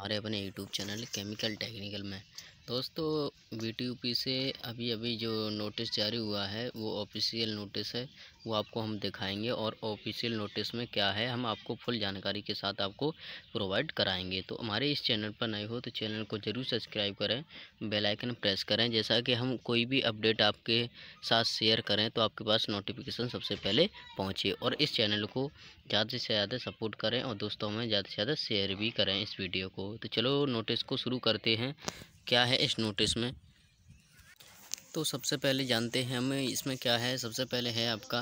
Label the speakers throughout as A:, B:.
A: हमारे अपने YouTube channel chemical technical में दोस्तों बी से अभी अभी जो नोटिस जारी हुआ है वो ऑफिशियल नोटिस है वो आपको हम दिखाएंगे और ऑफिशियल नोटिस में क्या है हम आपको फुल जानकारी के साथ आपको प्रोवाइड कराएंगे तो हमारे इस चैनल पर नए हो तो चैनल को ज़रूर सब्सक्राइब करें बेल आइकन प्रेस करें जैसा कि हम कोई भी अपडेट आपके साथ शेयर करें तो आपके पास नोटिफिकेशन सबसे पहले पहुँचे और इस चैनल को ज़्यादा से ज़्यादा सपोर्ट करें और दोस्तों में ज़्यादा से ज़्यादा शेयर भी करें इस वीडियो को तो चलो नोटिस को शुरू करते हैं क्या है इस नोटिस में तो सबसे पहले जानते हैं हमें इसमें क्या है सबसे पहले है आपका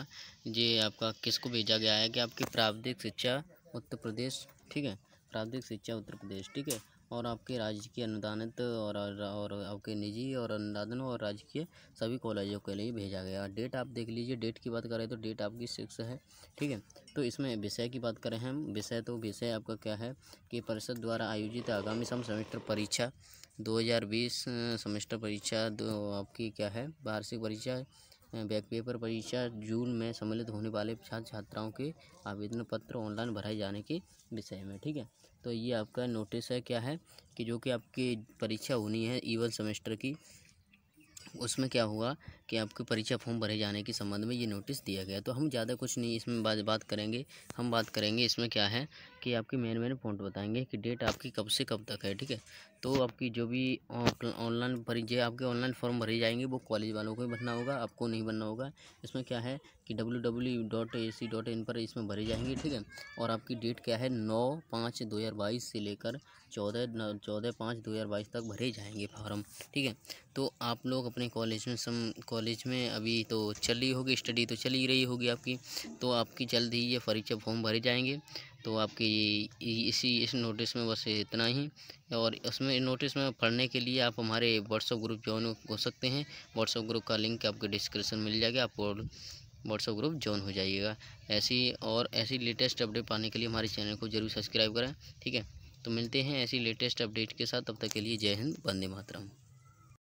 A: ये आपका किसको भेजा गया है कि आपकी प्रावधिक शिक्षा उत्तर प्रदेश ठीक है प्रावधिक शिक्षा उत्तर प्रदेश ठीक है और आपके राजकीय अनुदानित और और आपके निजी और अनुदानों और राजकीय सभी कॉलेजों के लिए भेजा गया डेट आप देख लीजिए डेट की बात करें तो डेट आपकी सिक्स है ठीक है तो इसमें विषय की बात करें हम विषय तो विषय आपका क्या है कि परिषद द्वारा आयोजित आगामी सम सेमेस्टर परीक्षा 2020 सेमेस्टर परीक्षा दो आपकी क्या है वार्षिक परीक्षा बैक पेपर परीक्षा जून में सम्मिलित होने वाले छात्र छात्राओं के आवेदन पत्र ऑनलाइन भराए जाने के विषय में ठीक है तो ये आपका नोटिस है क्या है कि जो कि आपकी परीक्षा होनी है ईवन सेमेस्टर की उसमें क्या हुआ कि आपकी परीक्षा फॉर्म भरे जाने के संबंध में ये नोटिस दिया गया तो हम ज़्यादा कुछ नहीं इसमें बात बात करेंगे हम बात करेंगे इसमें क्या है कि आपके मेन मेन पॉइंट बताएंगे कि डेट आपकी कब से कब तक है ठीक है तो आपकी जो भी ऑनलाइन भरी आपके ऑनलाइन फॉर्म भरे जाएंगे वो कॉलेज वालों को ही भरना होगा आपको नहीं भरना होगा इसमें क्या है कि W W dot A C dot in पर इसमें भरे जाएंगे ठीक है और आपकी डेट क्या है नौ पाँच दो हज़ार बाईस से लेकर चौदह चौदह पाँच दो हज़ार बाईस तक भरे जाएंगे फॉर्म ठीक है तो आप लोग अपने कॉलेज में सम कॉलेज में अभी तो चल रही होगी स्टडी तो चल ही रही होगी आपकी तो आपकी जल्द ही ये परीक्षा फॉर्म भरे जाएंगे तो आपकी इसी इस नोटिस में बस इतना ही और उसमें नोटिस में पढ़ने के लिए आप हमारे व्हाट्सअप ग्रुप ज्वाइन हो सकते हैं व्हाट्सअप ग्रुप का लिंक आपके डिस्क्रिप्शन मिल जाएगा आप व्हाट्सअप ग्रुप ज्वाइन हो जाइएगा ऐसी और ऐसी लेटेस्ट अपडेट पाने के लिए हमारे चैनल को जरूर सब्सक्राइब करें ठीक है तो मिलते हैं ऐसी लेटेस्ट अपडेट के साथ तब तक के लिए जय हिंद वंदे मातरम